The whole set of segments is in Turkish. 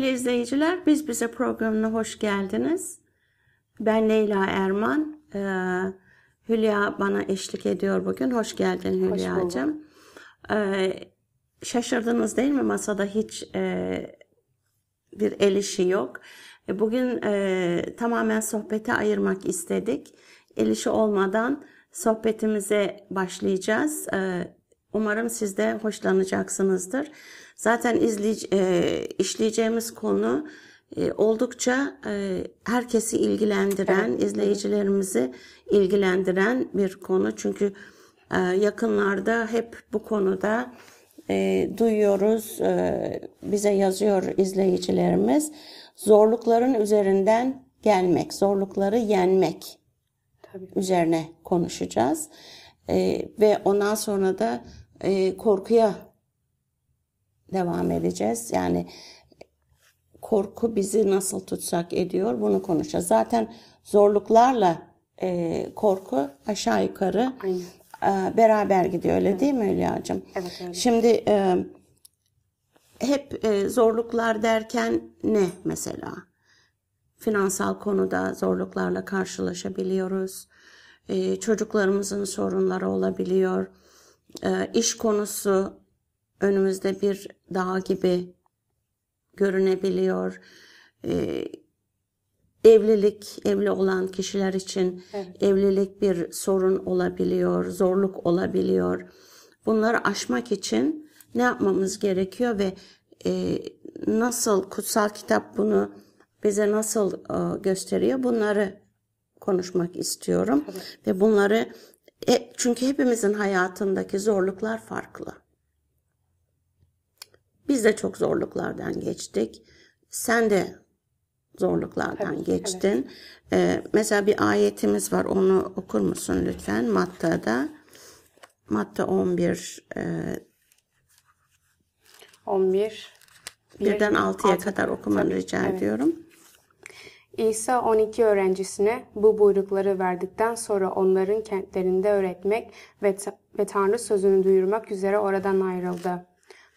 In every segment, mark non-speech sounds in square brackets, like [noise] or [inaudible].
Sevgili izleyiciler, Biz Bize programına hoş geldiniz. Ben Leyla Erman. Ee, Hülya bana eşlik ediyor bugün. Hoş geldin Hülya'cığım. Ee, şaşırdınız değil mi? Masada hiç e, bir el işi yok. E, bugün e, tamamen sohbete ayırmak istedik. El işi olmadan sohbetimize başlayacağız. E, Umarım siz de hoşlanacaksınızdır. Zaten izleyici, e, işleyeceğimiz konu e, oldukça e, herkesi ilgilendiren, evet. izleyicilerimizi ilgilendiren bir konu. Çünkü e, yakınlarda hep bu konuda e, duyuyoruz, e, bize yazıyor izleyicilerimiz. Zorlukların üzerinden gelmek, zorlukları yenmek Tabii. üzerine konuşacağız. E, ve ondan sonra da e, korkuya devam edeceğiz. Yani korku bizi nasıl tutsak ediyor bunu konuşacağız. Zaten zorluklarla e, korku aşağı yukarı E, beraber gidiyor öyle evet. değil mi Hülya'cığım? Evet öyle. Şimdi e, hep e, zorluklar derken ne mesela? Finansal konuda zorluklarla karşılaşabiliyoruz. E, çocuklarımızın sorunları olabiliyor e, iş konusu önümüzde bir dağ gibi görünebiliyor. E, evlilik, evli olan kişiler için evet. evlilik bir sorun olabiliyor, zorluk olabiliyor. Bunları aşmak için ne yapmamız gerekiyor ve e, nasıl kutsal kitap bunu bize nasıl e, gösteriyor bunları konuşmak istiyorum evet. ve bunları e, çünkü hepimizin hayatındaki zorluklar farklı. Biz de çok zorluklardan geçtik. Sen de zorluklardan evet, geçtin. Evet. Ee, mesela bir ayetimiz var. Onu okur musun lütfen? Matta'da. Matta 11 e, 11 birden 6'ya kadar okumanı evet, rica evet. ediyorum. İsa 12 öğrencisine bu buyrukları verdikten sonra onların kentlerinde öğretmek ve, ve Tanrı sözünü duyurmak üzere oradan ayrıldı.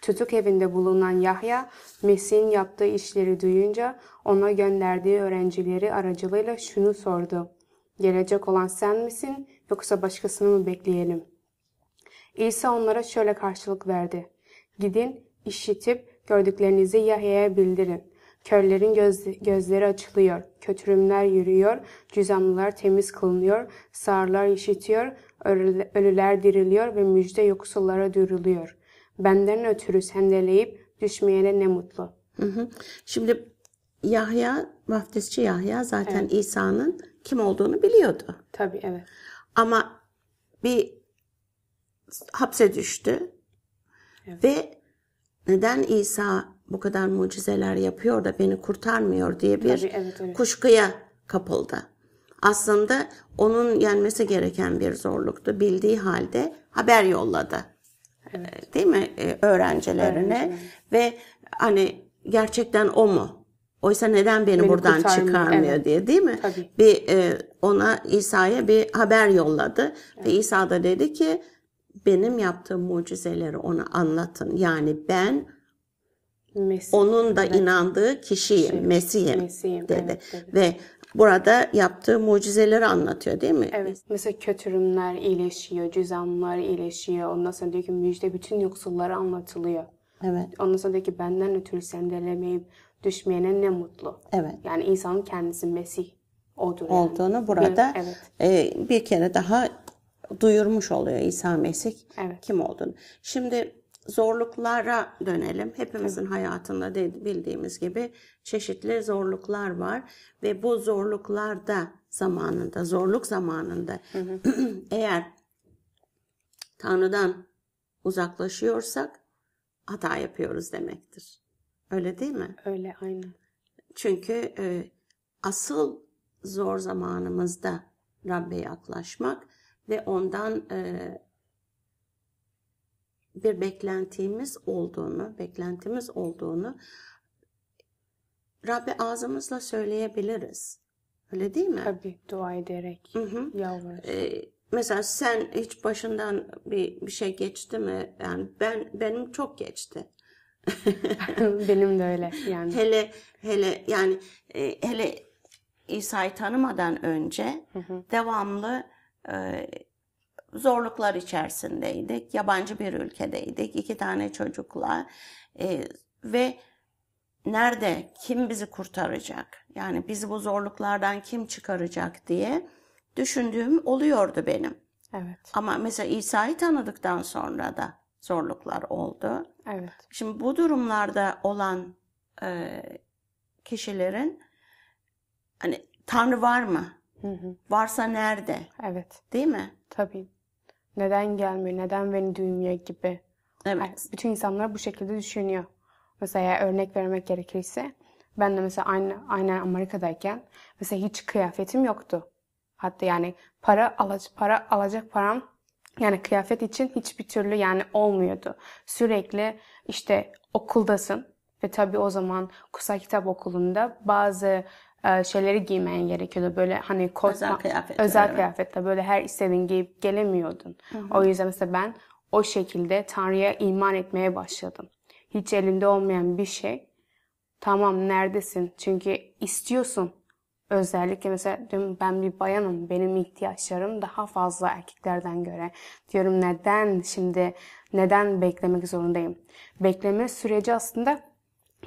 Tutuk evinde bulunan Yahya, Mesih'in yaptığı işleri duyunca ona gönderdiği öğrencileri aracılığıyla şunu sordu. Gelecek olan sen misin yoksa başkasını mı bekleyelim? İsa onlara şöyle karşılık verdi. Gidin, işitip gördüklerinizi Yahya'ya bildirin. Körlerin göz, gözleri açılıyor, kötürümler yürüyor, cüzamlılar temiz kılınıyor, sağırlar işitiyor, ölüler diriliyor ve müjde yoksullara dürülüyor. Benden ötürü sendeleyip düşmeyene ne mutlu. Hı hı. Şimdi Yahya, vaftizci Yahya zaten evet. İsa'nın kim olduğunu biliyordu. Tabii evet. Ama bir hapse düştü evet. ve neden İsa bu kadar mucizeler yapıyor da beni kurtarmıyor diye bir Tabii, evet, evet. kuşkuya kapıldı. Aslında onun yenmesi gereken bir zorluktu. Bildiği halde haber yolladı. Evet. Ee, değil mi ee, öğrencilerine Öğrenciler. ve hani gerçekten o mu? Oysa neden beni, beni buradan kurtarmıyor. çıkarmıyor evet. diye değil mi? Tabii. Bir e, ona İsa'ya bir haber yolladı evet. ve İsa da dedi ki benim yaptığım mucizeleri ona anlatın. Yani ben Mesih. Onun da evet. inandığı kişiyim, Kişi, şey, Mesih'im, Mesih'im dedi. Evet, evet. Ve burada yaptığı mucizeleri anlatıyor değil mi? Evet. Mesela kötürümler iyileşiyor, cüzamlar iyileşiyor. Ondan sonra diyor ki müjde bütün yoksullara anlatılıyor. Evet. Ondan sonra diyor ki benden ötürü sendelemeyip düşmeyene ne mutlu. Evet. Yani insanın kendisi Mesih odur. Yani. Olduğunu burada evet. evet. E, bir kere daha duyurmuş oluyor İsa Mesih evet. kim olduğunu. Şimdi zorluklara dönelim. Hepimizin hayatında bildiğimiz gibi çeşitli zorluklar var ve bu zorluklarda zamanında, zorluk zamanında hı hı. [clears throat] eğer Tanrı'dan uzaklaşıyorsak hata yapıyoruz demektir. Öyle değil mi? Öyle aynı. Çünkü e, asıl zor zamanımızda Rabbe yaklaşmak ve ondan e, bir beklentimiz olduğunu, beklentimiz olduğunu Rabbi ağzımızla söyleyebiliriz. Öyle değil mi? Tabii dua ederek, hı hı. yalvarırsın. Ee, mesela sen hiç başından bir, bir şey geçti mi? Yani ben benim çok geçti. [laughs] benim de öyle yani. Hele hele yani e, hele İsa'yı tanımadan önce hı hı. devamlı e, zorluklar içerisindeydik. Yabancı bir ülkedeydik. iki tane çocukla e, ve nerede kim bizi kurtaracak? Yani bizi bu zorluklardan kim çıkaracak diye düşündüğüm oluyordu benim. Evet. Ama mesela İsa'yı tanıdıktan sonra da zorluklar oldu. Evet. Şimdi bu durumlarda olan e, kişilerin hani Tanrı var mı? Hı hı. Varsa nerede? Evet. Değil mi? Tabii. Neden gelmiyor? Neden beni duymuyor gibi. Evet. Yani bütün insanlar bu şekilde düşünüyor. Mesela örnek vermek gerekirse ben de mesela aynı, aynen Amerika'dayken mesela hiç kıyafetim yoktu. Hatta yani para alacak, para alacak param yani kıyafet için hiçbir türlü yani olmuyordu. Sürekli işte okuldasın ve tabii o zaman Kusa Kitap Okulu'nda bazı e, şeyleri giymen gerekiyordu. Böyle hani kot, özel kıyafet. Özel kıyafetle böyle her istediğin giyip gelemiyordun. Hı-hı. O yüzden mesela ben o şekilde Tanrı'ya iman etmeye başladım. Hiç elinde olmayan bir şey. Tamam neredesin? Çünkü istiyorsun. Özellikle mesela diyorum ben bir bayanım. Benim ihtiyaçlarım daha fazla erkeklerden göre. Diyorum neden şimdi neden beklemek zorundayım? Bekleme süreci aslında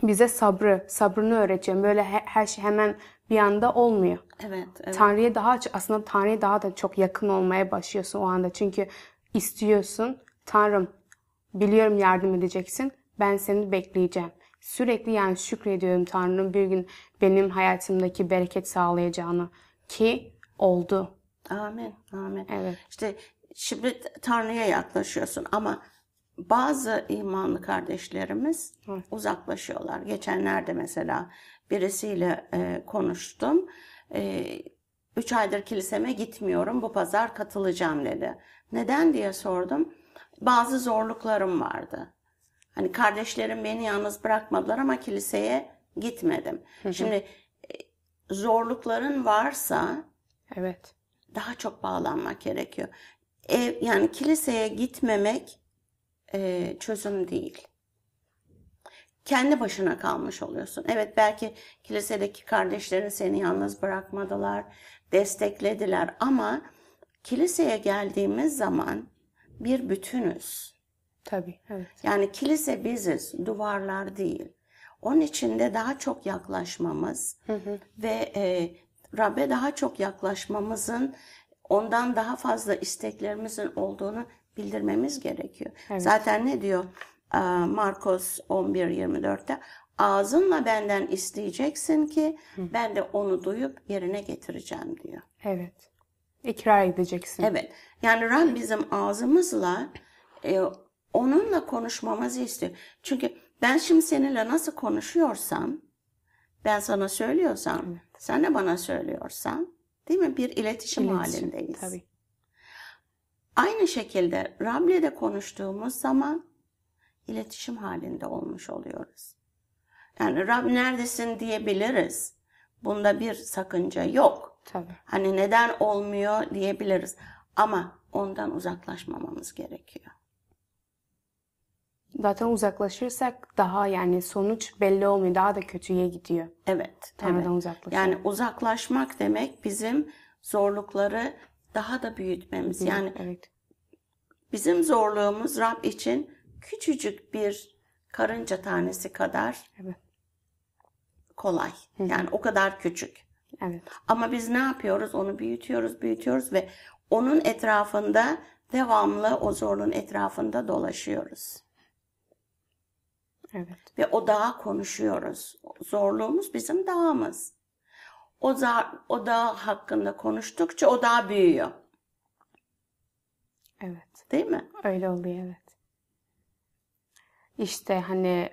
bize sabrı, sabrını öğreteceğim Böyle he, her şey hemen bir anda olmuyor. Evet, evet. Tanrı'ya daha aslında Tanrı'ya daha da çok yakın olmaya başlıyorsun o anda. Çünkü istiyorsun. Tanrım biliyorum yardım edeceksin. Ben seni bekleyeceğim. Sürekli yani şükrediyorum Tanrı'nın bir gün benim hayatımdaki bereket sağlayacağını ki oldu. Amin. Amin. Evet. İşte şimdi Tanrı'ya yaklaşıyorsun ama bazı imanlı kardeşlerimiz Hı. uzaklaşıyorlar. Geçenlerde mesela birisiyle e, konuştum. E, üç aydır kiliseme gitmiyorum. Bu pazar katılacağım dedi. Neden diye sordum. Bazı zorluklarım vardı. Hani kardeşlerim beni yalnız bırakmadılar ama kiliseye gitmedim. Hı hı. Şimdi e, zorlukların varsa evet. Daha çok bağlanmak gerekiyor. Ev yani kiliseye gitmemek e, çözüm değil. Kendi başına kalmış oluyorsun. Evet belki kilisedeki kardeşlerin seni yalnız bırakmadılar, desteklediler ama kiliseye geldiğimiz zaman bir bütünüz. Tabii, evet. Yani kilise biziz, duvarlar değil. Onun için de daha çok yaklaşmamız hı hı. ve e, Rab'be daha çok yaklaşmamızın ondan daha fazla isteklerimizin olduğunu bildirmemiz gerekiyor. Evet. Zaten ne diyor Markos 11.24'te? Ağzınla benden isteyeceksin ki ben de onu duyup yerine getireceğim diyor. Evet. İkrar edeceksin. Evet. Yani Rab bizim ağzımızla e, onunla konuşmamızı istiyor. Çünkü ben şimdi seninle nasıl konuşuyorsam, ben sana söylüyorsam, evet. sen de bana söylüyorsan, değil mi? Bir iletişim, iletişim halindeyiz. Tabii. Aynı şekilde Rab'le konuştuğumuz zaman iletişim halinde olmuş oluyoruz. Yani Rab neredesin diyebiliriz. Bunda bir sakınca yok. Tabii. Hani neden olmuyor diyebiliriz. Ama ondan uzaklaşmamamız gerekiyor. Zaten uzaklaşırsak daha yani sonuç belli olmuyor. Daha da kötüye gidiyor. Evet. Tanrı'dan evet. uzaklaşmak. Yani uzaklaşmak demek bizim zorlukları daha da büyütmemiz. Hı, yani evet. bizim zorluğumuz Rab için küçücük bir karınca tanesi kadar evet. kolay. Hı. Yani o kadar küçük. Evet. Ama biz ne yapıyoruz? Onu büyütüyoruz, büyütüyoruz ve onun etrafında devamlı o zorluğun etrafında dolaşıyoruz. Evet. Ve o dağa konuşuyoruz. Zorluğumuz bizim dağımız o da, o dağ hakkında konuştukça o dağ büyüyor. Evet. Değil mi? Öyle oluyor evet. İşte hani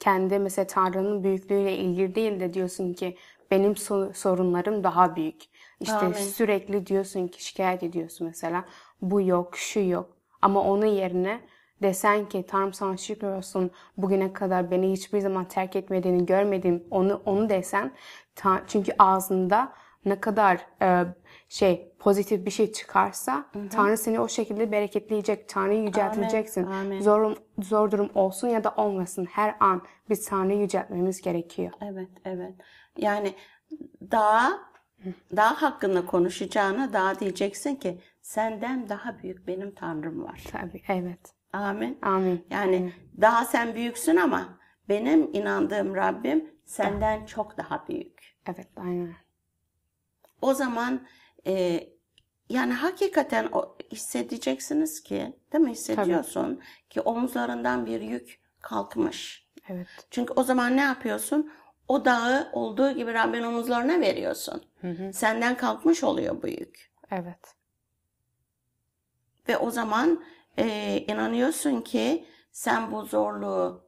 kendi mesela Tanrı'nın büyüklüğüyle ilgili değil de diyorsun ki benim sorunlarım daha büyük. İşte Amin. sürekli diyorsun ki şikayet ediyorsun mesela bu yok, şu yok. Ama onun yerine desen ki Tanrım sana şükür olsun bugüne kadar beni hiçbir zaman terk etmediğini görmedim onu onu desen ta, çünkü ağzında ne kadar e, şey pozitif bir şey çıkarsa hı hı. Tanrı seni o şekilde bereketleyecek. Tanrı'yı yücelteceksin. Amin, amin. Zor zor durum olsun ya da olmasın her an biz Tanrı'yı yüceltmemiz gerekiyor. Evet, evet. Yani daha daha hakkında konuşacağına daha diyeceksin ki senden daha büyük benim Tanrım var. Tabii, evet. Amin. Amin. Yani Amin. daha sen büyüksün ama benim inandığım Rabbim senden çok daha büyük. Evet, aynen. O zaman e, yani hakikaten o, hissedeceksiniz ki, değil mi hissediyorsun Tabii. ki omuzlarından bir yük kalkmış. Evet. Çünkü o zaman ne yapıyorsun? O dağı olduğu gibi Rabbin omuzlarına veriyorsun. Hı hı. Senden kalkmış oluyor bu yük. Evet. Ve o zaman e, inanıyorsun ki sen bu zorluğu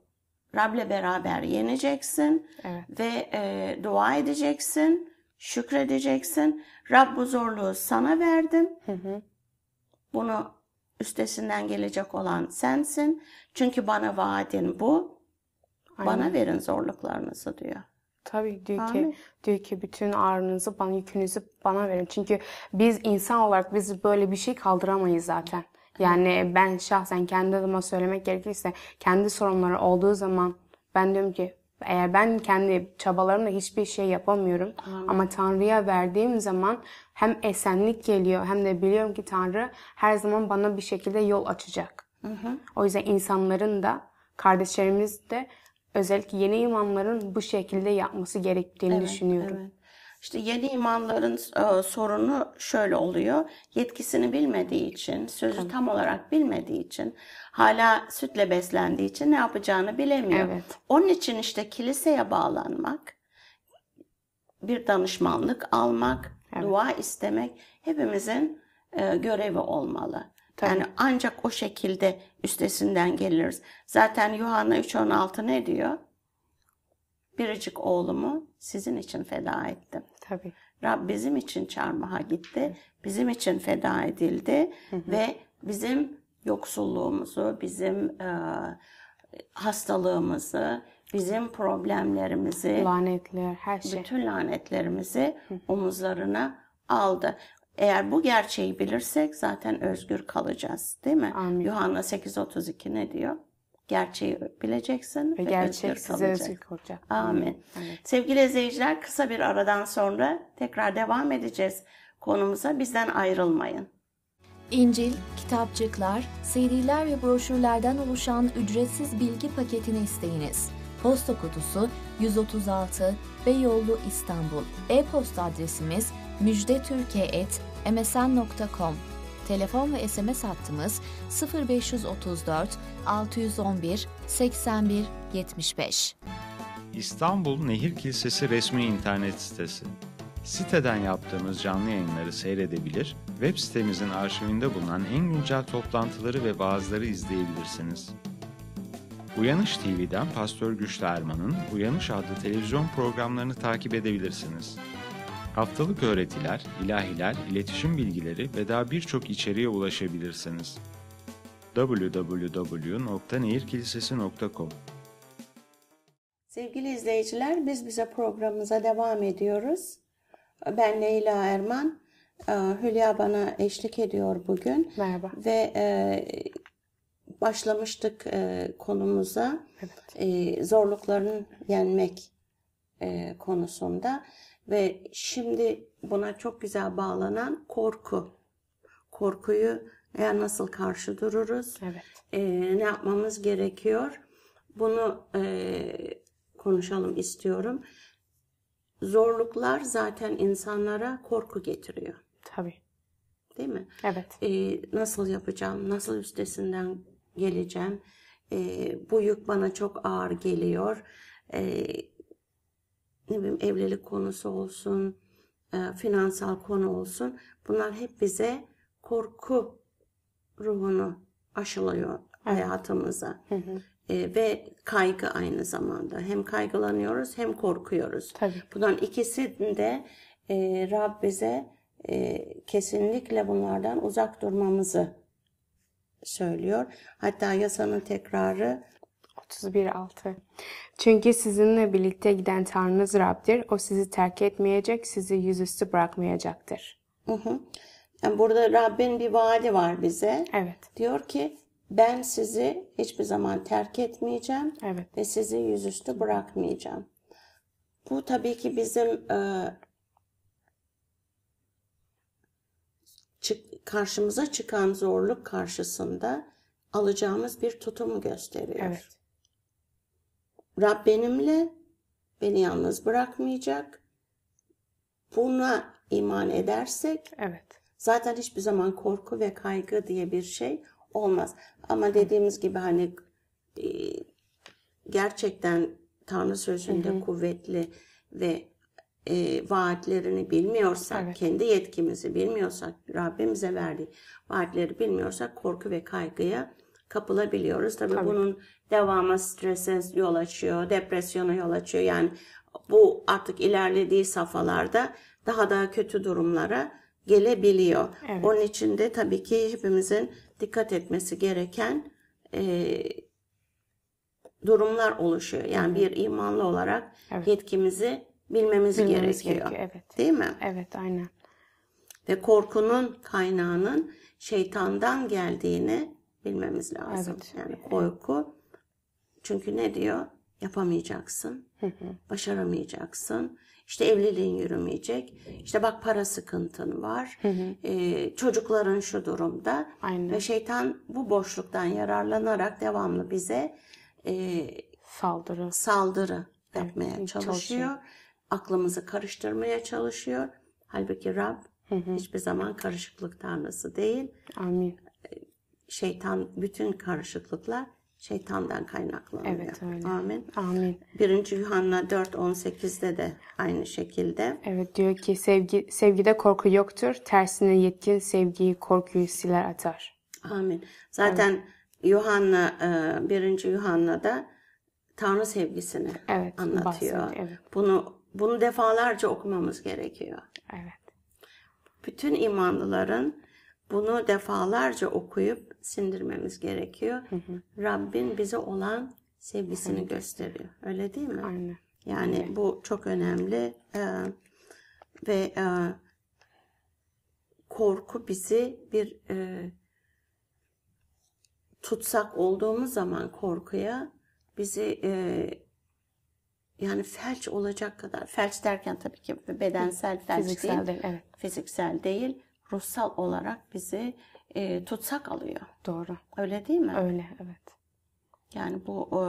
Rab'le beraber yeneceksin evet. ve e, dua edeceksin, şükredeceksin. Rab bu zorluğu sana verdim. Hı hı. Bunu üstesinden gelecek olan sensin. Çünkü bana vaadin bu. Aynen. Bana verin zorluklarınızı diyor. Tabii diyor Amin. ki diyor ki bütün ağrınızı bana yükünüzü bana verin. Çünkü biz insan olarak biz böyle bir şey kaldıramayız zaten. Yani ben şahsen kendi adıma söylemek gerekirse kendi sorunları olduğu zaman ben diyorum ki eğer ben kendi çabalarımla hiçbir şey yapamıyorum Amin. ama Tanrı'ya verdiğim zaman hem esenlik geliyor hem de biliyorum ki Tanrı her zaman bana bir şekilde yol açacak. Hı hı. O yüzden insanların da kardeşlerimiz de özellikle yeni imanların bu şekilde yapması gerektiğini evet, düşünüyorum. Evet. İşte yeni imamların e, sorunu şöyle oluyor. Yetkisini bilmediği için, sözü tamam. tam olarak bilmediği için, hala sütle beslendiği için ne yapacağını bilemiyor. Evet. Onun için işte kiliseye bağlanmak, bir danışmanlık almak, evet. dua istemek hepimizin e, görevi olmalı. Tabii. Yani ancak o şekilde üstesinden geliriz. Zaten Yuhanna 3.16 ne diyor? Biricik oğlumu sizin için feda ettim. Tabii. Rab bizim için çarmıha gitti, bizim için feda edildi hı hı. ve bizim yoksulluğumuzu, bizim e, hastalığımızı, bizim problemlerimizi, lanetler, her şey, bütün lanetlerimizi omuzlarına aldı. Eğer bu gerçeği bilirsek zaten özgür kalacağız, değil mi? Yuhanna 8:32 ne diyor? gerçeği bileceksin ve, ve gerçek size özgür olacak. Amin. Evet. Sevgili izleyiciler kısa bir aradan sonra tekrar devam edeceğiz konumuza. Bizden ayrılmayın. İncil, kitapçıklar, CD'ler ve broşürlerden oluşan ücretsiz bilgi paketini isteyiniz. Posta kutusu 136 Beyoğlu İstanbul. E-posta adresimiz müjdetürkiye.msn.com Telefon ve SMS hattımız 0534 611 81 75. İstanbul Nehir Kilisesi resmi internet sitesi. Siteden yaptığımız canlı yayınları seyredebilir, web sitemizin arşivinde bulunan en güncel toplantıları ve bazıları izleyebilirsiniz. Uyanış TV'den Pastör Güçlü Erman'ın Uyanış adlı televizyon programlarını takip edebilirsiniz. Haftalık öğretiler, ilahiler, iletişim bilgileri ve daha birçok içeriğe ulaşabilirsiniz. www.nehirkilisesi.com Sevgili izleyiciler, biz bize programımıza devam ediyoruz. Ben Leyla Erman. E, Hülya bana eşlik ediyor bugün. Merhaba. Ve e, başlamıştık e, konumuza. Evet. zorlukların yenmek konusunda. Ve şimdi buna çok güzel bağlanan korku. Korkuyu yani nasıl karşı dururuz? Evet. E, ne yapmamız gerekiyor? Bunu e, konuşalım istiyorum. Zorluklar zaten insanlara korku getiriyor. Tabii. Değil mi? Evet. E, nasıl yapacağım? Nasıl üstesinden geleceğim? E, bu yük bana çok ağır geliyor. E, ne bileyim evlilik konusu olsun, e, finansal konu olsun. Bunlar hep bize korku ruhunu aşılıyor hayatımıza. E, ve kaygı aynı zamanda. Hem kaygılanıyoruz hem korkuyoruz. Tabii. Bundan ikisinde e, Rab bize e, kesinlikle bunlardan uzak durmamızı söylüyor. Hatta yasanın tekrarı 31.6 Çünkü sizinle birlikte giden Tanrınız Rab'dir. O sizi terk etmeyecek, sizi yüzüstü bırakmayacaktır. Hı hı. Yani burada Rabbin bir vaadi var bize. Evet. Diyor ki ben sizi hiçbir zaman terk etmeyeceğim evet. ve sizi yüzüstü bırakmayacağım. Bu tabii ki bizim e, çık, karşımıza çıkan zorluk karşısında alacağımız bir tutumu gösteriyor. Evet. Rab benimle, beni yalnız bırakmayacak. Buna iman edersek evet. zaten hiçbir zaman korku ve kaygı diye bir şey olmaz. Ama dediğimiz gibi hani e, gerçekten Tanrı sözünde hı hı. kuvvetli ve e, vaatlerini bilmiyorsak, evet. kendi yetkimizi bilmiyorsak, Rabbimize verdiği vaatleri bilmiyorsak korku ve kaygıya kapılabiliyoruz. Tabii, Tabii. bunun devamlı strese yol açıyor, depresyona yol açıyor. Yani bu artık ilerlediği safhalarda daha da kötü durumlara gelebiliyor. Evet. Onun için de tabii ki hepimizin dikkat etmesi gereken e, durumlar oluşuyor. Yani evet. bir imanlı olarak evet. yetkimizi bilmemiz, bilmemiz gerekiyor. gerekiyor. Evet. Değil mi? Evet, aynen. Ve korkunun kaynağının şeytandan geldiğini bilmemiz lazım. Evet. Yani korku çünkü ne diyor? Yapamayacaksın. Başaramayacaksın. İşte evliliğin yürümeyecek. İşte bak para sıkıntın var. Ee, çocukların şu durumda. Aynen. Ve şeytan bu boşluktan yararlanarak devamlı bize e, saldırı saldırı yapmaya evet, çalışıyor. çalışıyor. Aklımızı karıştırmaya çalışıyor. Halbuki Rab hiçbir zaman karışıklık tanrısı değil. Amin. Şeytan bütün karışıklıklar şeytandan kaynaklanıyor. Evet öyle. Amin. Amin. 1. Yuhanna 4.18'de de aynı şekilde. Evet diyor ki sevgi sevgide korku yoktur. Tersine yetkin sevgiyi korkuyu siler atar. Amin. Zaten evet. Yuhanna 1. E, Yuhanna'da Tanrı sevgisini evet, anlatıyor. Bahsediyor, evet. Bunu bunu defalarca okumamız gerekiyor. Evet. Bütün imanlıların bunu defalarca okuyup sindirmemiz gerekiyor. Hı hı. Rabbin bize olan sevgisini hı. gösteriyor. Öyle değil mi? Aynen. Yani Aynen. bu çok önemli ee, ve e, korku bizi bir e, tutsak olduğumuz zaman korkuya bizi e, yani felç olacak kadar felç derken tabii ki bedensel felç Fiziksel değil, değil evet. fiziksel değil ruhsal olarak bizi e, tutsak alıyor. Doğru. Öyle değil mi? Öyle, evet. Yani bu e,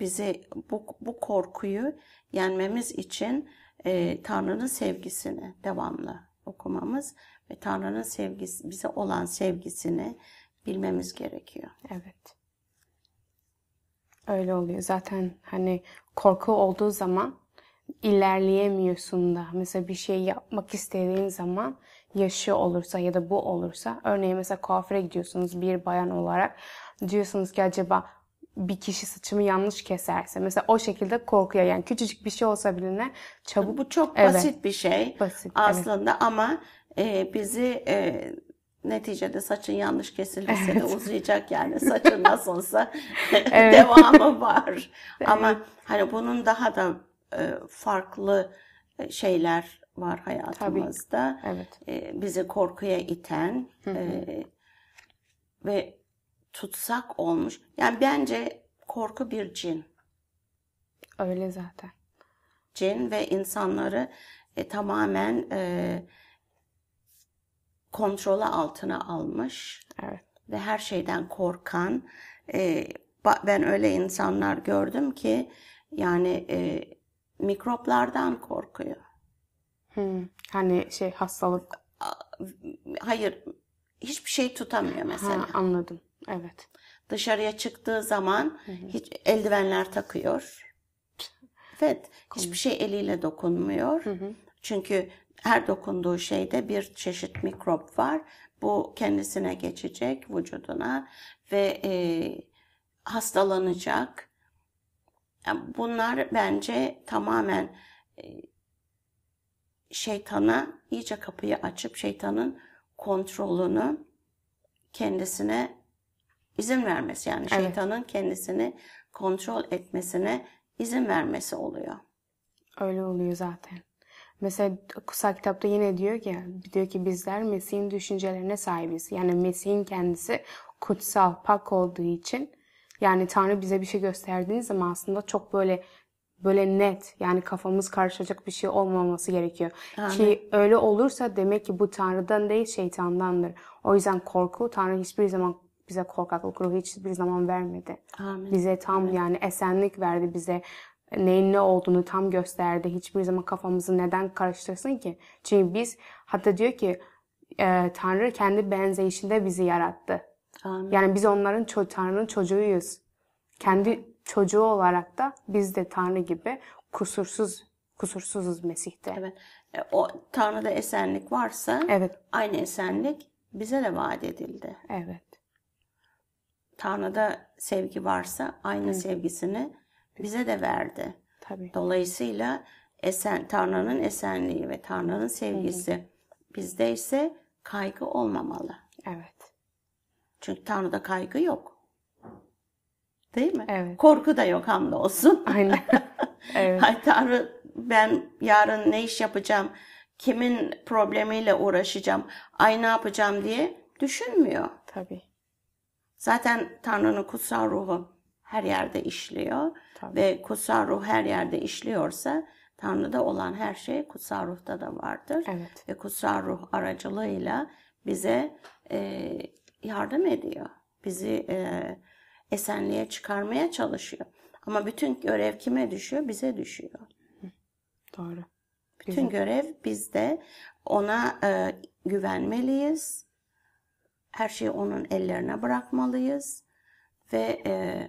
bize bu, bu korkuyu yenmemiz için e, Tanrı'nın sevgisini devamlı okumamız ve Tanrı'nın sevgisi bize olan sevgisini bilmemiz gerekiyor. Evet. Öyle oluyor. Zaten hani korku olduğu zaman ilerleyemiyorsun da mesela bir şey yapmak istediğin zaman yaşı olursa ya da bu olursa örneğin mesela kuaföre gidiyorsunuz bir bayan olarak diyorsunuz ki acaba bir kişi saçımı yanlış keserse mesela o şekilde korkuyor yani küçücük bir şey olsa bile ne çabuk bu çok evet. basit bir şey basit, aslında evet. ama e, bizi e, neticede saçın yanlış kesilirse evet. de uzayacak yani saçın nasılsa [laughs] evet. [laughs] devamı var [laughs] evet. ama hani bunun daha da e, farklı e, şeyler var hayatımızda. Tabii. Evet. E, bizi korkuya iten ve tutsak olmuş. Yani bence korku bir cin. Öyle zaten. Cin ve insanları e, tamamen e, kontrolü altına almış. Evet. Ve her şeyden korkan. E, ben öyle insanlar gördüm ki yani e, mikroplardan korkuyor. Hmm, hani şey hastalık. Hayır, hiçbir şey tutamıyor mesela. Ha, anladım. Evet. Dışarıya çıktığı zaman hı hı. hiç eldivenler takıyor. Evet, hiçbir şey eliyle dokunmuyor. Hı hı. Çünkü her dokunduğu şeyde bir çeşit mikrop var. Bu kendisine geçecek vücuduna ve e, hastalanacak Bunlar bence tamamen e, şeytana iyice kapıyı açıp şeytanın kontrolünü kendisine izin vermesi yani evet. şeytanın kendisini kontrol etmesine izin vermesi oluyor. Öyle oluyor zaten. Mesela kutsal kitapta yine diyor ki diyor ki bizler Mesih'in düşüncelerine sahibiz. Yani Mesih'in kendisi kutsal pak olduğu için yani Tanrı bize bir şey gösterdiğiniz zaman aslında çok böyle böyle net yani kafamız karışacak bir şey olmaması gerekiyor. Yani. Ki öyle olursa demek ki bu Tanrı'dan değil şeytandandır. O yüzden korku Tanrı hiçbir zaman bize korkaklık ruhu hiçbir zaman vermedi. Amin. Bize tam Amin. yani esenlik verdi bize. Neyin ne olduğunu tam gösterdi. Hiçbir zaman kafamızı neden karıştırsın ki? Çünkü biz hatta diyor ki e, Tanrı kendi benzeyişinde bizi yarattı. Amin. Yani biz onların ço Tanrı'nın çocuğuyuz. Kendi çocuğu olarak da biz de Tanrı gibi kusursuz kusursuzuz Mesih'te. Evet. E, o Tanrı'da esenlik varsa evet. aynı esenlik bize de vaat edildi. Evet. Tanrı'da sevgi varsa aynı evet. sevgisini bize de verdi. Tabii. Dolayısıyla esen Tanrı'nın esenliği ve Tanrı'nın sevgisi evet. bizde ise kaygı olmamalı. Evet. Çünkü Tanrı'da kaygı yok. Değil mi? Evet. Korku da yok hamdolsun. Aynen. [laughs] Evet. Ay Tanrı ben yarın ne iş yapacağım, kimin problemiyle uğraşacağım, ay ne yapacağım diye düşünmüyor. Tabii. Zaten Tanrı'nın kutsal ruhu her yerde işliyor Tabii. ve kutsal ruh her yerde işliyorsa Tanrı'da olan her şey kutsal ruhta da vardır. Evet. Ve kutsal ruh aracılığıyla bize e, yardım ediyor. Bizi e, esenliğe çıkarmaya çalışıyor. Ama bütün görev kime düşüyor? Bize düşüyor. Doğru. Bütün Güzel. görev bizde. Ona e, güvenmeliyiz. Her şeyi onun ellerine bırakmalıyız. Ve e,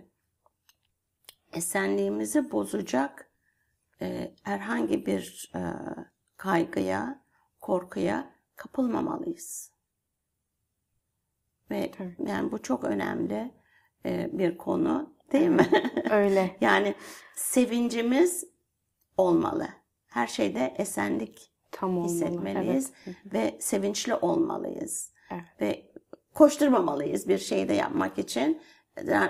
esenliğimizi bozacak e, herhangi bir e, kaygıya, korkuya kapılmamalıyız. Ve Tabii. yani bu çok önemli e, bir konu değil mi? Öyle. [laughs] yani sevincimiz olmalı. Her şeyde esenlik Tam olmalı. hissetmeliyiz evet. ve sevinçli olmalıyız. Evet. Ve koşturmamalıyız bir şey de yapmak için.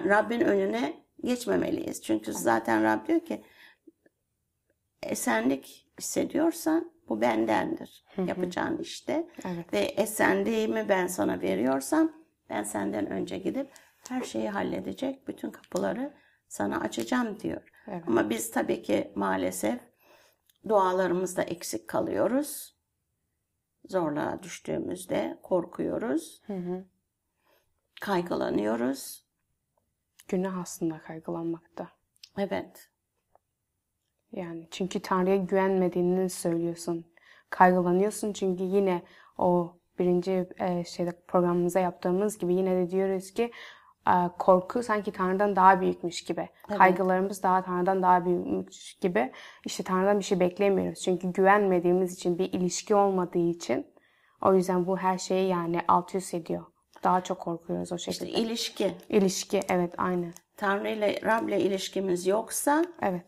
Rabbin önüne geçmemeliyiz. Çünkü evet. zaten Rab diyor ki esenlik hissediyorsan bu bendendir. Hı hı. Yapacağın işte. Evet. Ve esenliğimi ben sana veriyorsam ben senden önce gidip her şeyi halledecek, bütün kapıları sana açacağım diyor. Evet. Ama biz tabii ki maalesef dualarımızda eksik kalıyoruz. Zorluğa düştüğümüzde korkuyoruz. Hı hı. Kaygılanıyoruz. Günah aslında kaygılanmakta. Evet. Yani çünkü Tanrı'ya güvenmediğini söylüyorsun. Kaygılanıyorsun çünkü yine o birinci e, şeyde programımıza yaptığımız gibi yine de diyoruz ki e, korku sanki Tanrı'dan daha büyükmüş gibi. Evet. Kaygılarımız daha Tanrı'dan daha büyükmüş gibi. İşte Tanrı'dan bir şey beklemiyoruz. Çünkü güvenmediğimiz için, bir ilişki olmadığı için. O yüzden bu her şeyi yani alt üst ediyor. Daha çok korkuyoruz o şekilde. İşte ilişki. İlişki evet aynı. Tanrı ile Rab'le ilişkimiz yoksa evet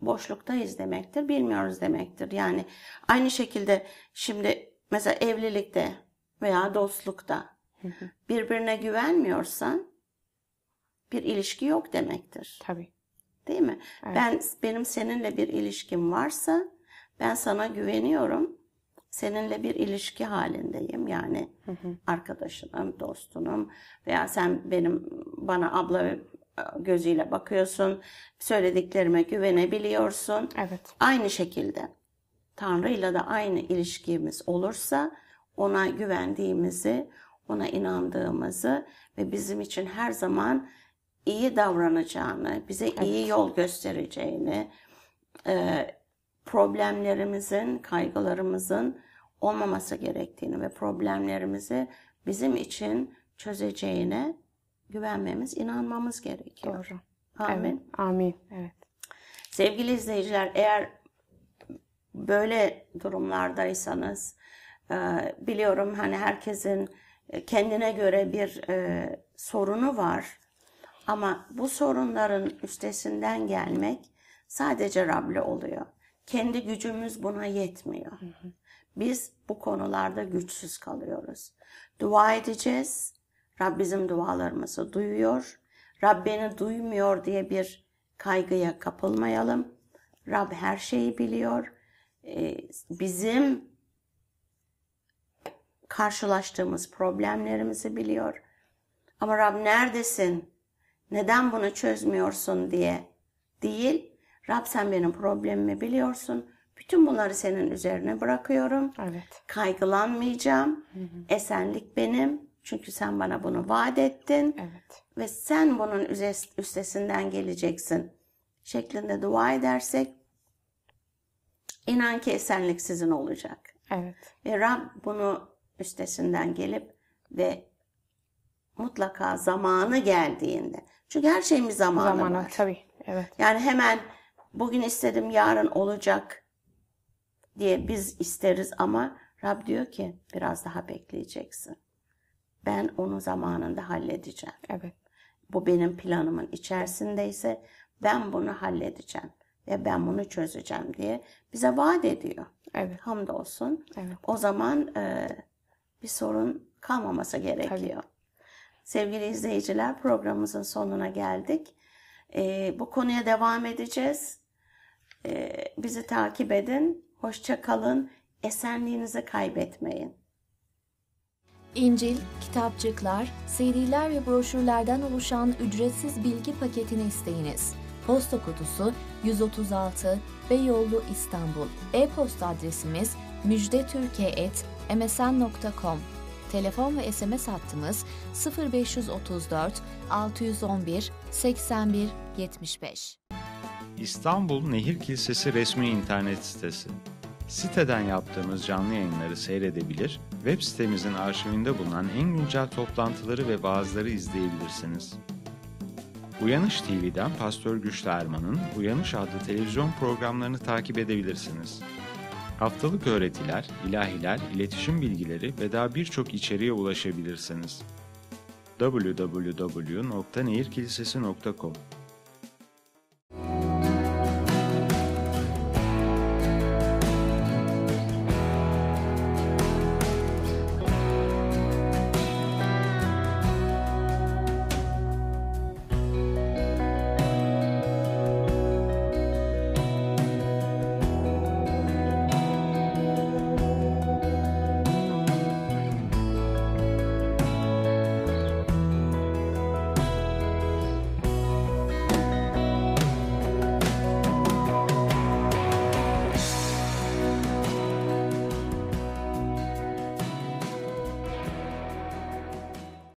boşluktayız demektir, bilmiyoruz demektir. Yani aynı şekilde şimdi Mesela evlilikte veya dostlukta birbirine güvenmiyorsan bir ilişki yok demektir. Tabii. Değil mi? Evet. Ben benim seninle bir ilişkim varsa ben sana güveniyorum. Seninle bir ilişki halindeyim. Yani hı hı. arkadaşınım, dostunum veya sen benim bana abla e, gözüyle bakıyorsun. Söylediklerime güvenebiliyorsun. Evet. Aynı şekilde Tanrı'yla da aynı ilişkimiz olursa ona güvendiğimizi, ona inandığımızı ve bizim için her zaman iyi davranacağını, bize iyi yol göstereceğini, e, problemlerimizin, kaygılarımızın olmaması gerektiğini ve problemlerimizi bizim için çözeceğine güvenmemiz, inanmamız gerekiyor. Doğru. Amin. Evet, amin. Evet. Sevgili izleyiciler, eğer böyle durumlardaysanız e, biliyorum hani herkesin e, kendine göre bir e, sorunu var ama bu sorunların üstesinden gelmek sadece Rab'le oluyor. Kendi gücümüz buna yetmiyor. Biz bu konularda güçsüz kalıyoruz. Dua edeceğiz. Rab bizim dualarımızı duyuyor. Rab beni duymuyor diye bir kaygıya kapılmayalım. Rab her şeyi biliyor. Ee, bizim karşılaştığımız problemlerimizi biliyor. Ama Rab neredesin? Neden bunu çözmüyorsun diye değil. Rab sen benim problemimi biliyorsun. Bütün bunları senin üzerine bırakıyorum. Evet. Kaygılanmayacağım. Hı hı. Esenlik benim. Çünkü sen bana bunu vaat ettin. Evet. Ve sen bunun üstesinden geleceksin şeklinde dua edersek İnan ki esenlik sizin olacak. Evet. Ve Rab bunu üstesinden gelip ve mutlaka zamanı geldiğinde. Çünkü her şeyin bir zamanı, zamanı var. Tabii, evet. Yani hemen bugün istedim yarın olacak diye biz isteriz ama Rab diyor ki biraz daha bekleyeceksin. Ben onu zamanında halledeceğim. Evet. Bu benim planımın içerisindeyse ben bunu halledeceğim ve ben bunu çözeceğim diye bize vaat ediyor. Evet. Hamdolsun. Evet. O zaman e, bir sorun kalmaması gerekiyor. Tabii. Sevgili izleyiciler programımızın sonuna geldik. E, bu konuya devam edeceğiz. E, bizi takip edin. Hoşça kalın. Esenliğinizi kaybetmeyin. İncil, kitapçıklar, seriler ve broşürlerden oluşan ücretsiz bilgi paketini isteyiniz Posta kutusu 136 Beyoğlu İstanbul. E-posta adresimiz müjdetürkiye@msn.com. Telefon ve SMS hattımız 0534 611 81 75. İstanbul Nehir Kilisesi resmi internet sitesi. Siteden yaptığımız canlı yayınları seyredebilir, web sitemizin arşivinde bulunan en güncel toplantıları ve vaazları izleyebilirsiniz. Uyanış TV'den Pastör Güçlü Erman'ın Uyanış adlı televizyon programlarını takip edebilirsiniz. Haftalık öğretiler, ilahiler, iletişim bilgileri ve daha birçok içeriğe ulaşabilirsiniz. www.nehirkilisesi.com